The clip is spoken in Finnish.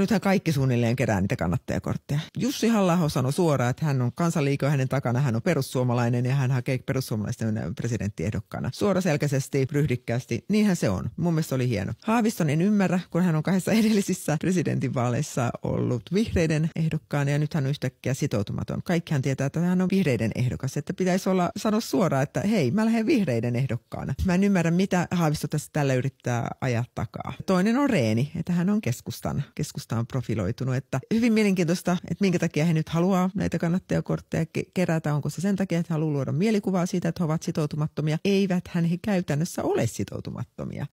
nythän kaikki suunnilleen kerää niitä kannattajakortteja. Jussi halla sanoi suoraan, että hän on kansanliike hänen takana, hän on perussuomalainen ja hän hakee perussuomalaisten presidenttiehdokkaana. Suoraselkäisesti, ryhdikkäästi, niinhän se on. Mun mielestä oli hieno. Haaviston en ymmärrä, kun hän on kahdessa edellisissä presidentinvaaleissa ollut vihreiden ehdokkaana ja nyt hän on yhtäkkiä sitoutumaton. Kaikkihan tietää, että hän on vihreiden ehdokas, että pitäisi olla sanoa suoraan, että hei, mä lähden vihreiden ehdokkaana. Mä en ymmärrä, mitä Haavisto tässä tällä yrittää ajaa takaa. Toinen on Reeni, että hän on keskustan, keskustan kautta on profiloitunut. Että hyvin mielenkiintoista, että minkä takia he nyt haluaa näitä kannattajakortteja kerätä. Onko se sen takia, että haluaa luoda mielikuvaa siitä, että he ovat sitoutumattomia? Eivät hän he käytännössä ole sitoutumattomia.